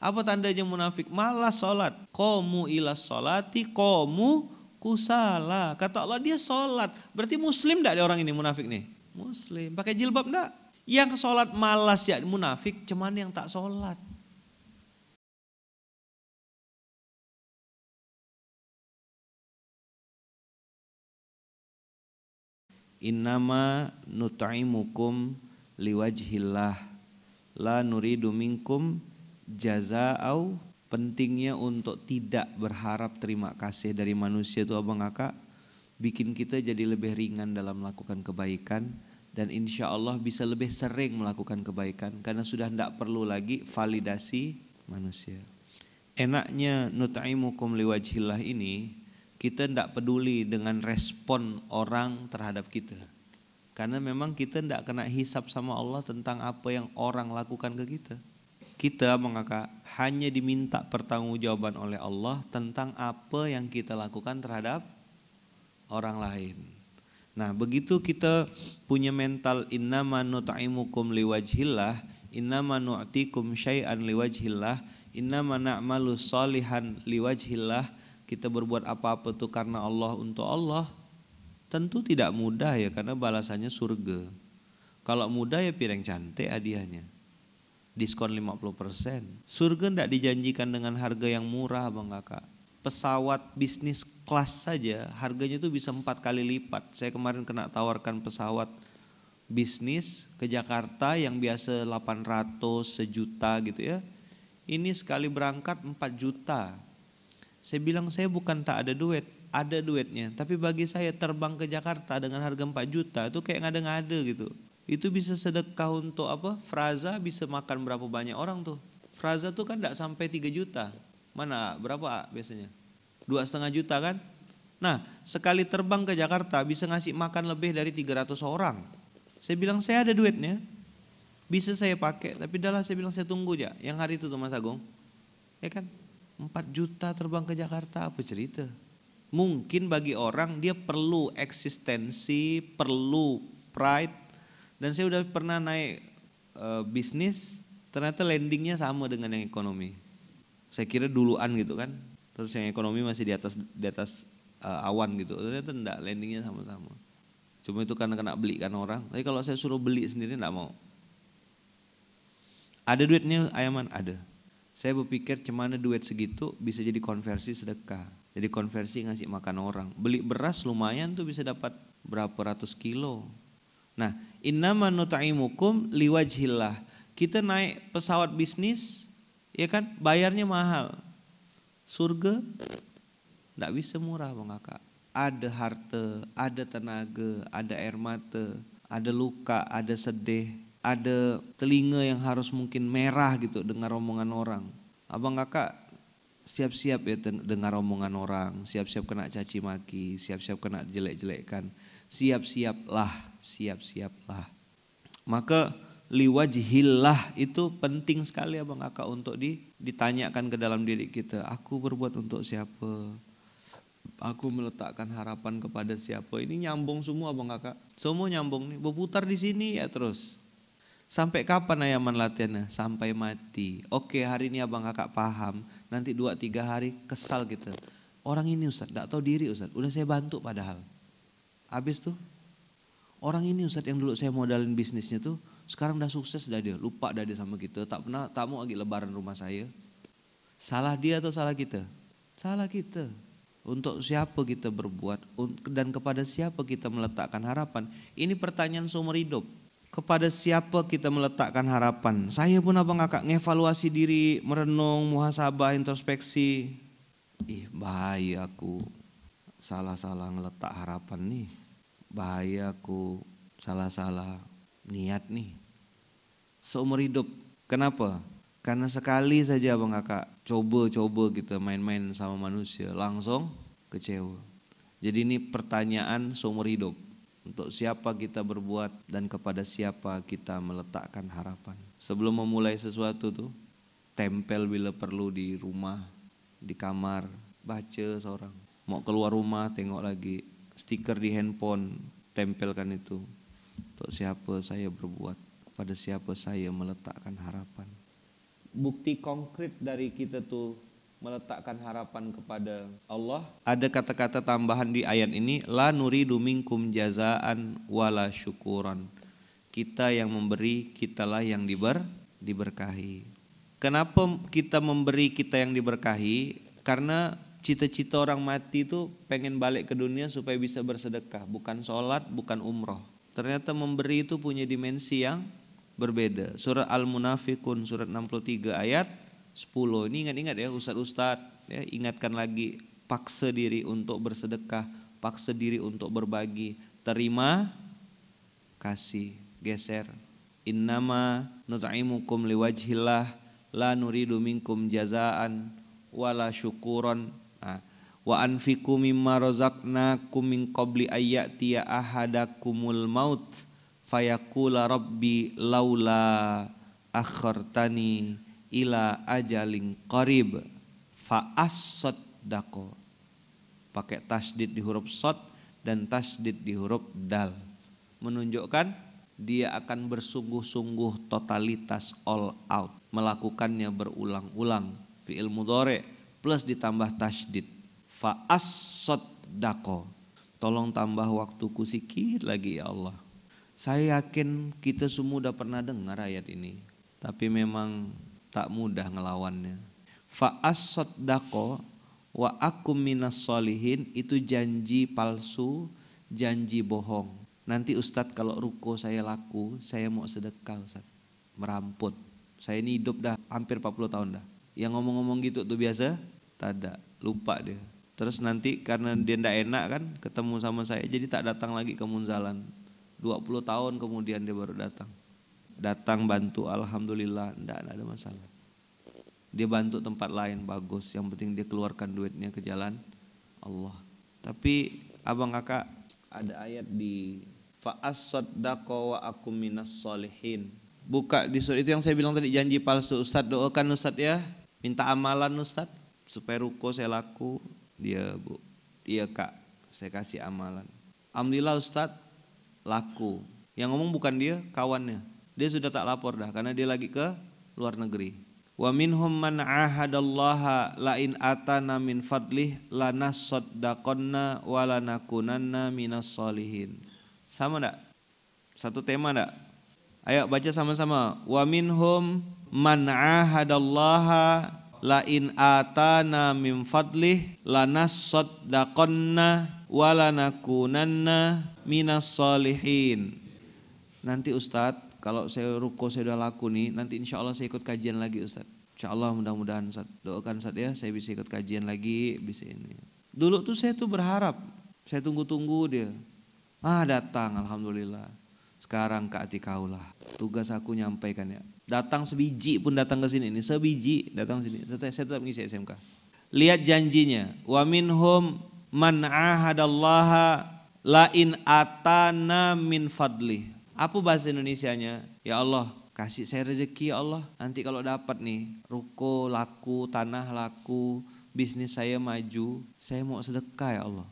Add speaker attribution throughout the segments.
Speaker 1: Apa tandanya munafik? Malah sholat. Komu ila sholati, komu kusala. Kata Allah dia sholat. Berarti muslim tidak ada orang ini munafik nih? Muslim. Pakai jilbab tidak? Yang sholat malas ya munafik, cuman yang tak sholat. Innama nut'imukum liwajhillah la nuridu minkum jaza'au pentingnya untuk tidak berharap terima kasih dari manusia itu abang kakak bikin kita jadi lebih ringan dalam melakukan kebaikan dan insya Allah bisa lebih sering melakukan kebaikan karena sudah tidak perlu lagi validasi manusia enaknya nutaimukum liwajhillah ini kita tidak peduli dengan respon orang terhadap kita karena memang kita tidak kena hisap sama Allah tentang apa yang orang lakukan ke kita kita maka hanya diminta pertanggungjawaban oleh Allah tentang apa yang kita lakukan terhadap orang lain. Nah, begitu kita punya mental inna innama nut'imukum liwajhillah, manu atikum syai'an liwajhillah, innama na'malu salihan liwajhillah, kita berbuat apa-apa itu karena Allah untuk Allah, tentu tidak mudah ya karena balasannya surga. Kalau mudah ya piring cantik hadiahnya diskon 50%. Surga tidak dijanjikan dengan harga yang murah Bang Kakak. Pesawat bisnis kelas saja harganya itu bisa empat kali lipat. Saya kemarin kena tawarkan pesawat bisnis ke Jakarta yang biasa 800 sejuta gitu ya. Ini sekali berangkat 4 juta. Saya bilang saya bukan tak ada duit, ada duitnya. Tapi bagi saya terbang ke Jakarta dengan harga 4 juta itu kayak ngada-ngada gitu. Itu bisa sedekah untuk apa? Fraza bisa makan berapa banyak orang tuh? Fraza tuh kan tidak sampai 3 juta. Mana berapa biasanya? Dua setengah juta kan? Nah, sekali terbang ke Jakarta bisa ngasih makan lebih dari 300 orang. Saya bilang saya ada duitnya. Bisa saya pakai, tapi dalam saya bilang saya tunggu aja. Yang hari itu tuh Mas Agung. Ya kan? 4 juta terbang ke Jakarta apa cerita? Mungkin bagi orang dia perlu eksistensi, perlu pride, dan saya udah pernah naik e, bisnis, ternyata landingnya sama dengan yang ekonomi. Saya kira duluan gitu kan. Terus yang ekonomi masih di atas di atas e, awan gitu. Ternyata enggak, landingnya sama-sama. Cuma itu karena kena beli kan orang. Tapi kalau saya suruh beli sendiri enggak mau. Ada duitnya Ayaman? Ada. Saya berpikir cemana duit segitu bisa jadi konversi sedekah. Jadi konversi ngasih makan orang. Beli beras lumayan tuh bisa dapat berapa ratus kilo. Nah, innama nut'imukum liwajhillah. Kita naik pesawat bisnis, ya kan? Bayarnya mahal. Surga tidak bisa murah, Bang Kakak. Ada harta, ada tenaga, ada air mata, ada luka, ada sedih, ada telinga yang harus mungkin merah gitu dengar omongan orang. Abang Kakak siap-siap ya dengar omongan orang, siap-siap kena caci maki, siap-siap kena jelek-jelekan siap-siaplah, siap-siaplah. Maka liwajhillah itu penting sekali Abang kakak untuk di, ditanyakan ke dalam diri kita. Aku berbuat untuk siapa? Aku meletakkan harapan kepada siapa? Ini nyambung semua Abang kakak. Semua nyambung nih, berputar di sini ya terus. Sampai kapan ayaman latihannya? Sampai mati. Oke hari ini abang kakak paham. Nanti dua tiga hari kesal kita. Orang ini Ustaz, tidak tahu diri Ustaz. Udah saya bantu padahal. Habis tuh. Orang ini ustadz yang dulu saya modalin bisnisnya tuh sekarang udah sukses dah dia, lupa dah dia sama kita, tak pernah tak mau lagi lebaran rumah saya. Salah dia atau salah kita? Salah kita. Untuk siapa kita berbuat dan kepada siapa kita meletakkan harapan? Ini pertanyaan seumur hidup. Kepada siapa kita meletakkan harapan? Saya pun abang kakak ngevaluasi diri, merenung, muhasabah, introspeksi. Ih bahaya aku salah-salah ngeletak harapan nih bahaya aku salah-salah niat nih seumur hidup kenapa karena sekali saja abang kakak coba-coba gitu main-main sama manusia langsung kecewa jadi ini pertanyaan seumur hidup untuk siapa kita berbuat dan kepada siapa kita meletakkan harapan sebelum memulai sesuatu tuh tempel bila perlu di rumah di kamar baca seorang mau keluar rumah tengok lagi stiker di handphone tempelkan itu untuk siapa saya berbuat kepada siapa saya meletakkan harapan bukti konkret dari kita tuh meletakkan harapan kepada Allah. Ada kata-kata tambahan di ayat ini, la nuridu minkum jazaan wala syukuran. Kita yang memberi, kitalah yang diber diberkahi. Kenapa kita memberi kita yang diberkahi? Karena cita-cita orang mati itu pengen balik ke dunia supaya bisa bersedekah, bukan sholat, bukan umroh. Ternyata memberi itu punya dimensi yang berbeda. Surat Al-Munafikun surat 63 ayat 10. Ini ingat-ingat ya ustad-ustad, ya, ingatkan lagi paksa diri untuk bersedekah, paksa diri untuk berbagi, terima kasih, geser. Innama nut'imukum liwajhillah la nuridu minkum jazaan wala syukuran Ah. wa anfiku mimma razaqnakum min qabli ayyatiya ahadakumul maut fayaqula rabbi laula akhartani ila ajalin qarib fa asaddaqo pakai tasdid di huruf sad dan tasdid di huruf dal menunjukkan dia akan bersungguh-sungguh totalitas all out melakukannya berulang-ulang fi'il mudhari' plus ditambah tasdid fa dako tolong tambah waktuku sikit lagi ya Allah saya yakin kita semua udah pernah dengar ayat ini tapi memang tak mudah ngelawannya fa dako wa aku minas solihin itu janji palsu janji bohong nanti Ustadz kalau ruko saya laku saya mau sedekah Ustadz meramput saya ini hidup dah hampir 40 tahun dah yang ngomong-ngomong gitu tuh biasa? tak ada, lupa dia. Terus nanti karena dia ndak enak kan ketemu sama saya jadi tak datang lagi ke Munzalan. 20 tahun kemudian dia baru datang. Datang bantu alhamdulillah ndak ada masalah. Dia bantu tempat lain bagus, yang penting dia keluarkan duitnya ke jalan Allah. Tapi Abang Kakak ada ayat di fa'as saddaqo wa akum minas solihin buka di surat itu yang saya bilang tadi janji palsu Ustaz doakan Ustaz ya minta amalan Ustaz supaya ruko saya laku dia bu iya kak saya kasih amalan Alhamdulillah Ustaz laku yang ngomong bukan dia kawannya dia sudah tak lapor dah karena dia lagi ke luar negeri wa minhum man ahadallaha la in atana min fadlih lanasaddaqanna wa lanakunanna minas solihin sama enggak satu tema enggak Ayo baca sama-sama. Wa minhum man ahadallaha la in atana min fadlih lanassaddaqanna wa lanakunanna minas solihin. Nanti Ustaz, kalau saya ruko saya sudah laku nih, nanti insya Allah saya ikut kajian lagi Ustaz. Insya Allah mudah-mudahan Ustaz, Doakan Ustaz ya, saya bisa ikut kajian lagi, bisa ini. Dulu tuh saya tuh berharap, saya tunggu-tunggu dia. Ah datang Alhamdulillah. Sekarang Kak Kaulah, tugas aku nyampaikan ya. Datang sebiji pun datang ke sini ini, sebiji datang sini. Saya, saya tetap ngisi SMK. Lihat janjinya. Wa minhum man ahadallaha lain atana min fadli. Apa bahasa Indonesianya? Ya Allah, kasih saya rezeki ya Allah. Nanti kalau dapat nih, ruko laku, tanah laku, bisnis saya maju, saya mau sedekah ya Allah.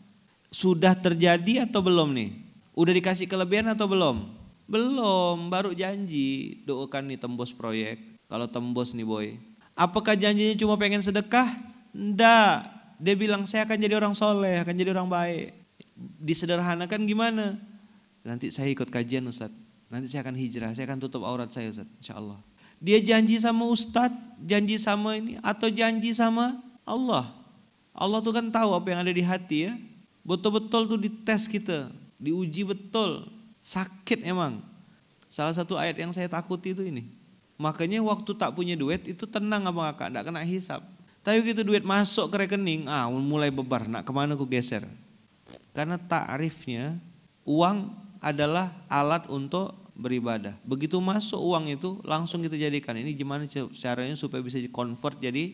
Speaker 1: Sudah terjadi atau belum nih? Udah dikasih kelebihan atau belum? Belum, baru janji doakan nih tembus proyek. Kalau tembus nih boy. Apakah janjinya cuma pengen sedekah? Ndak. Dia bilang saya akan jadi orang soleh, akan jadi orang baik. Disederhanakan gimana? Nanti saya ikut kajian Ustaz. Nanti saya akan hijrah, saya akan tutup aurat saya Ustaz. Insya Allah. Dia janji sama Ustaz, janji sama ini, atau janji sama Allah. Allah tuh kan tahu apa yang ada di hati ya. Betul-betul tuh dites kita, diuji betul. Sakit emang. Salah satu ayat yang saya takuti itu ini. Makanya waktu tak punya duit itu tenang abang kakak, tidak kena hisap. Tapi gitu duit masuk ke rekening, ah mulai bebar, nak kemana ku geser. Karena takrifnya uang adalah alat untuk beribadah. Begitu masuk uang itu langsung kita jadikan. Ini gimana caranya supaya bisa di convert jadi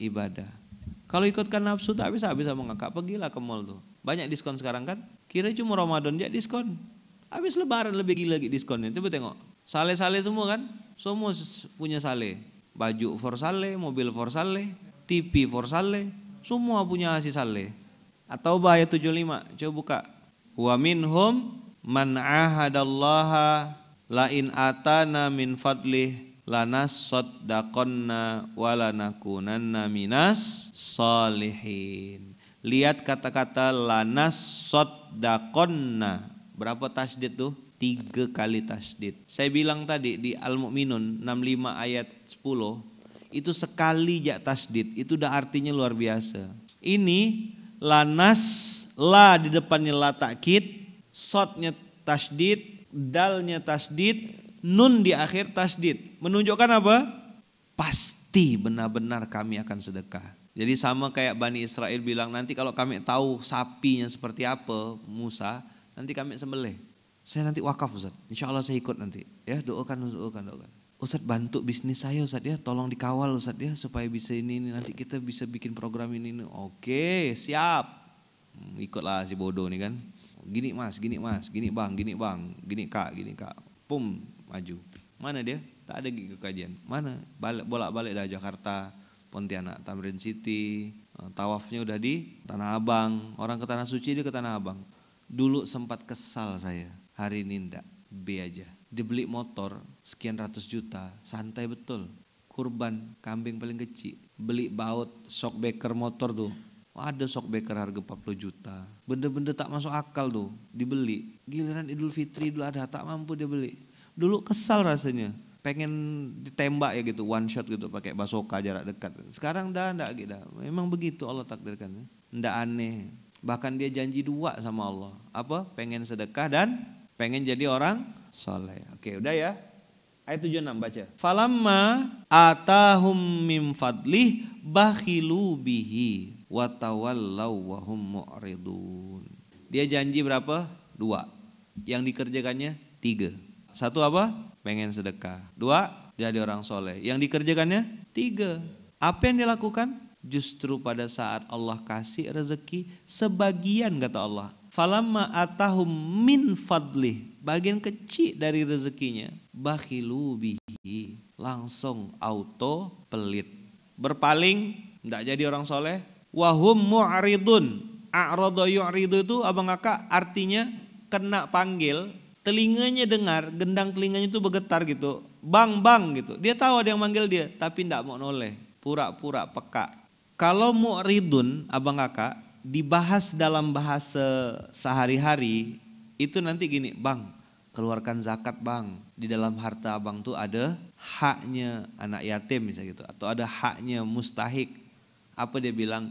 Speaker 1: ibadah. Kalau ikutkan nafsu tak bisa bisa mengakak pergilah ke mall tuh. Banyak diskon sekarang kan? Kira cuma Ramadan dia diskon. Habis lebaran lebih gila lagi diskonnya. Coba tengok. Sale-sale semua kan? Semua punya sale. Baju for sale, mobil for sale, TV for sale. Semua punya si sale. Atau bahaya 75. Coba buka. Wa minhum man ahadallaha la in atana min fadlih sodakonna wa lanakunanna minas salihin. Lihat kata-kata lanas sodakonna. Berapa tasdid tuh? Tiga kali tasdid. Saya bilang tadi di Al-Mu'minun 65 ayat 10. Itu sekali jak tasdid. Itu udah artinya luar biasa. Ini lanas la di depannya la takkit, Sotnya tasdid. Dalnya tasdid. Nun di akhir tasdid. Menunjukkan apa? Pasti benar-benar kami akan sedekah. Jadi sama kayak Bani Israel bilang nanti kalau kami tahu sapinya seperti apa Musa, Nanti kami sembelih. Saya nanti wakaf Ustaz. Insya Allah saya ikut nanti. Ya doakan, doakan, doakan. Ustaz bantu bisnis saya Ustaz ya. Tolong dikawal Ustaz ya. Supaya bisa ini, ini. Nanti kita bisa bikin program ini. ini. Oke siap. Hmm, ikutlah si bodoh nih kan. Gini mas, gini mas, gini bang, gini bang, gini kak, gini kak. Pum, maju. Mana dia? Tak ada gigi kajian. Mana? balik Bolak-balik dari Jakarta, Pontianak, Tamrin City. Eh, tawafnya udah di Tanah Abang. Orang ke Tanah Suci dia ke Tanah Abang. Dulu sempat kesal saya, hari ini enggak, B aja. Dibeli motor sekian ratus juta, santai betul. Kurban, kambing paling kecil. Beli baut, shockbreaker motor tuh. Ada shockbreaker harga 40 juta. Benda-benda tak masuk akal tuh, dibeli. Giliran Idul Fitri, dulu ada tak mampu dia beli. Dulu kesal rasanya, pengen ditembak ya gitu one shot gitu pakai basoka jarak dekat sekarang dah enggak gitu memang begitu Allah takdirkan enggak aneh Bahkan dia janji dua sama Allah. Apa? Pengen sedekah dan pengen jadi orang soleh. Oke, udah ya. Ayat 76 baca. Falamma atahum min fadlih bakhilu bihi wa tawallaw wa hum mu'ridun. Dia janji berapa? Dua. Yang dikerjakannya tiga. Satu apa? Pengen sedekah. Dua, jadi orang soleh. Yang dikerjakannya tiga. Apa yang dilakukan? Justru pada saat Allah kasih rezeki sebagian kata Allah. Falamma atahum min fadlih. Bagian kecil dari rezekinya. Bakhilu bihi. Langsung auto pelit. Berpaling. Tidak jadi orang soleh. Wahum mu'aridun. A'rodo yu'ridu itu abang kakak artinya kena panggil. Telinganya dengar. Gendang telinganya itu bergetar gitu. Bang, bang gitu. Dia tahu ada yang manggil dia. Tapi tidak mau noleh. Pura-pura peka kalau mu'ridun, abang kakak, dibahas dalam bahasa sehari-hari, itu nanti gini, bang, keluarkan zakat bang. Di dalam harta abang tuh ada haknya anak yatim misalnya gitu. Atau ada haknya mustahik. Apa dia bilang?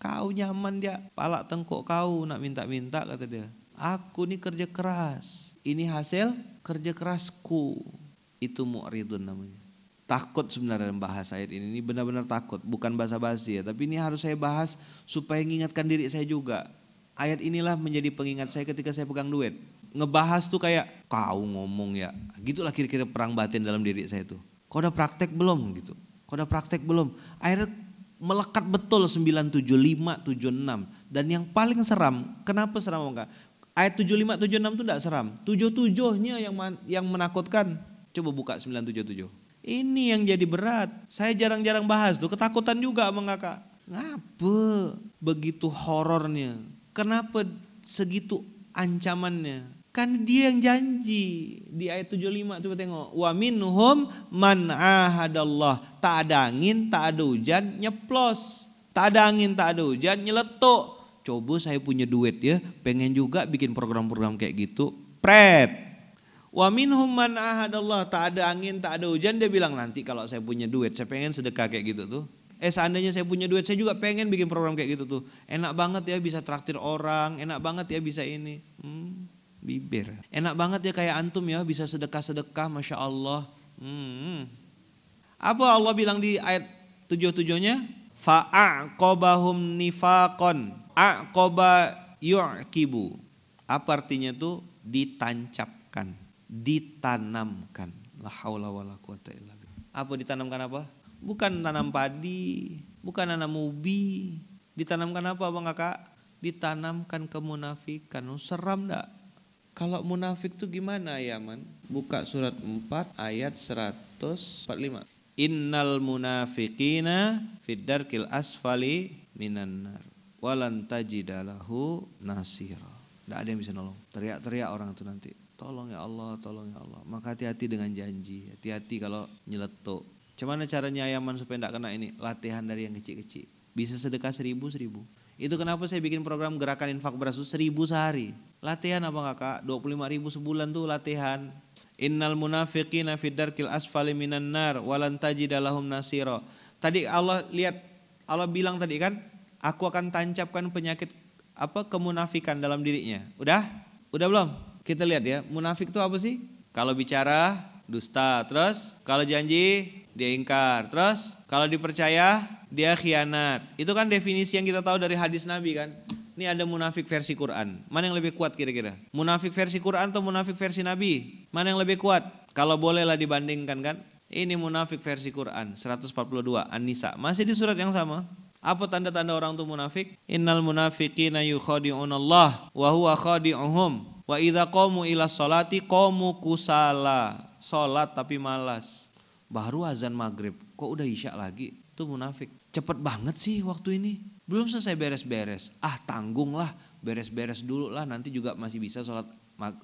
Speaker 1: Kau nyaman dia, palak tengkok kau nak minta-minta kata dia. Aku nih kerja keras. Ini hasil kerja kerasku. Itu mu'ridun namanya takut sebenarnya membahas ayat ini. Ini benar-benar takut, bukan basa-basi ya. Tapi ini harus saya bahas supaya mengingatkan diri saya juga. Ayat inilah menjadi pengingat saya ketika saya pegang duit. Ngebahas tuh kayak kau ngomong ya. Gitulah kira-kira perang batin dalam diri saya tuh. Kau udah praktek belum gitu? Kau udah praktek belum? Akhirnya melekat betul 975, 76. Dan yang paling seram, kenapa seram enggak? Ayat 75, 76 itu enggak seram. 77-nya yang yang menakutkan. Coba buka 977. Ini yang jadi berat. Saya jarang-jarang bahas tuh, ketakutan juga sama kakak. Ngapa begitu horornya? Kenapa segitu ancamannya? Kan dia yang janji di ayat 75 coba tengok. Wa minhum man ahadallah. Tak ada angin, tak ada hujan, nyeplos. Tak ada angin, tak ada hujan, nyeletuk. Coba saya punya duit ya, pengen juga bikin program-program kayak gitu. Pret, Wa minhum man ahadallah tak ada angin, tak ada hujan dia bilang nanti kalau saya punya duit saya pengen sedekah kayak gitu tuh. Eh seandainya saya punya duit saya juga pengen bikin program kayak gitu tuh. Enak banget ya bisa traktir orang, enak banget ya bisa ini. Hmm, bibir. Enak banget ya kayak antum ya bisa sedekah-sedekah Masya Allah. Hmm. Apa Allah bilang di ayat 77-nya? Fa'aqobahum nifakon aqoba yu'kibu. Apa artinya tuh? Ditancapkan ditanamkan. La haula wala quwata Apa ditanamkan apa? Bukan tanam padi, bukan tanam ubi. Ditanamkan apa Bang Kakak? Ditanamkan kemunafikan. Oh, seram enggak? Kalau munafik tuh gimana ya man? Buka surat 4 ayat 145. Innal munafiqina fid darkil asfali minan nar. Walan tajidalahu nasira. ada yang bisa nolong. Teriak-teriak orang itu nanti. Tolong ya Allah, tolong ya Allah. Maka hati-hati dengan janji, hati-hati kalau nyeletuk. Cuman caranya ayaman supaya tidak kena ini? Latihan dari yang kecil-kecil. Bisa sedekah seribu, seribu. Itu kenapa saya bikin program gerakan infak beras itu seribu sehari. Latihan apa kakak? 25 ribu sebulan tuh latihan. Innal munafiqina fid darkil asfali minan nar walan tajidalahum nasiro Tadi Allah lihat Allah bilang tadi kan, aku akan tancapkan penyakit apa kemunafikan dalam dirinya. Udah? Udah belum? Kita lihat ya, munafik itu apa sih? Kalau bicara dusta, terus kalau janji dia ingkar, terus kalau dipercaya dia khianat. Itu kan definisi yang kita tahu dari hadis Nabi kan. Ini ada munafik versi Quran. Mana yang lebih kuat kira-kira? Munafik versi Quran atau munafik versi Nabi? Mana yang lebih kuat? Kalau bolehlah dibandingkan kan? Ini munafik versi Quran 142 An-Nisa. Masih di surat yang sama. Apa tanda-tanda orang itu munafik? Innal munafiqina yukhadi'unallah wa huwa khadi'uhum Wa idza qamu ila sholati qamu kusala. Salat tapi malas. Baru azan maghrib, kok udah isya lagi? Itu munafik. Cepet banget sih waktu ini. Belum selesai beres-beres. Ah tanggung lah, beres-beres dulu lah. Nanti juga masih bisa sholat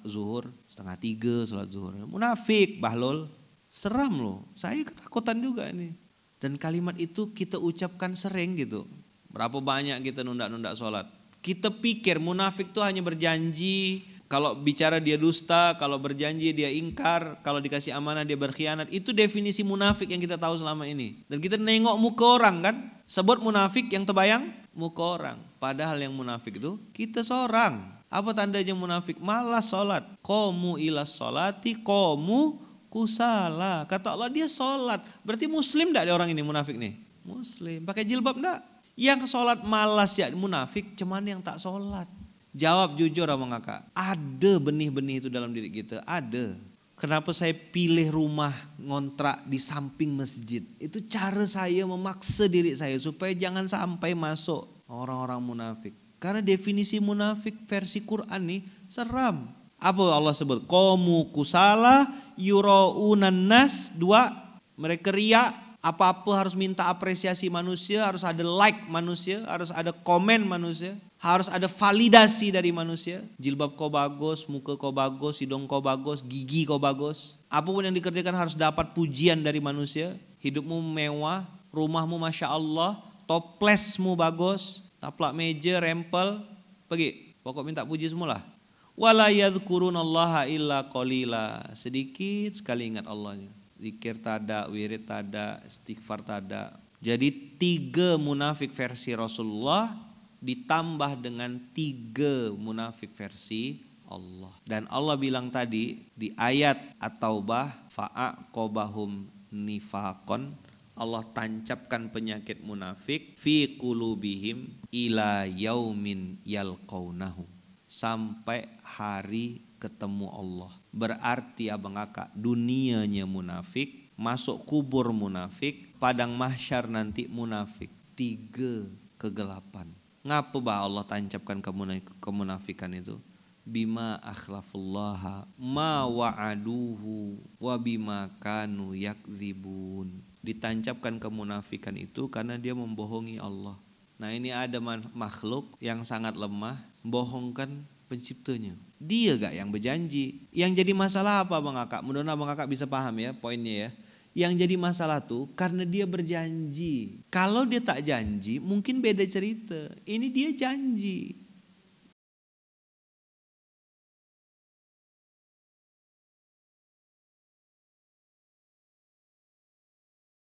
Speaker 1: zuhur setengah tiga sholat zuhur. Munafik, bahlul. Seram loh. Saya ketakutan juga ini. Dan kalimat itu kita ucapkan sering gitu. Berapa banyak kita nunda-nunda sholat. Kita pikir munafik itu hanya berjanji kalau bicara dia dusta, kalau berjanji dia ingkar, kalau dikasih amanah dia berkhianat. Itu definisi munafik yang kita tahu selama ini. Dan kita nengok muka orang kan. Sebut munafik yang terbayang muka orang. Padahal yang munafik itu kita seorang. Apa tandanya munafik? Malas sholat. Komu ilas sholati, komu kusala. Kata Allah dia sholat. Berarti muslim tidak dia orang ini munafik nih? Muslim. Pakai jilbab tidak? Yang sholat malas ya munafik, cuman yang tak sholat. Jawab jujur sama kakak. Ada benih-benih itu dalam diri kita. Ada. Kenapa saya pilih rumah ngontrak di samping masjid? Itu cara saya memaksa diri saya supaya jangan sampai masuk orang-orang munafik. Karena definisi munafik versi Quran nih seram. Apa Allah sebut? Komu kusala yurounan nas. Dua, mereka riak apa-apa harus minta apresiasi manusia, harus ada like manusia, harus ada komen manusia, harus ada validasi dari manusia. Jilbab kau bagus, muka kau bagus, hidung kau bagus, gigi kau bagus. Apapun yang dikerjakan harus dapat pujian dari manusia. Hidupmu mewah, rumahmu masya Allah, toplesmu bagus, taplak meja, rempel, pergi. Pokok minta puji semualah. Wala illa qalila. Sedikit sekali ingat Allahnya zikir tada, wirid tada, istighfar tada. Jadi tiga munafik versi Rasulullah ditambah dengan tiga munafik versi Allah. Dan Allah bilang tadi di ayat At-Taubah fa'aqobahum nifakon Allah tancapkan penyakit munafik fi kulubihim ila yaumin yalqaunahu sampai hari ketemu Allah. Berarti abang kakak dunianya munafik, masuk kubur munafik, padang mahsyar nanti munafik. Tiga kegelapan. Ngapa bah Allah tancapkan kemunafikan itu? Bima akhlafullah ma wa'aduhu wa bima kanu yakzibun. Ditancapkan kemunafikan itu karena dia membohongi Allah. Nah ini ada makhluk yang sangat lemah, bohongkan penciptanya. Dia gak yang berjanji. Yang jadi masalah apa Bang Kakak? Mudah-mudahan Bang Kakak bisa paham ya poinnya ya. Yang jadi masalah tuh karena dia berjanji. Kalau dia tak janji mungkin beda cerita. Ini dia janji.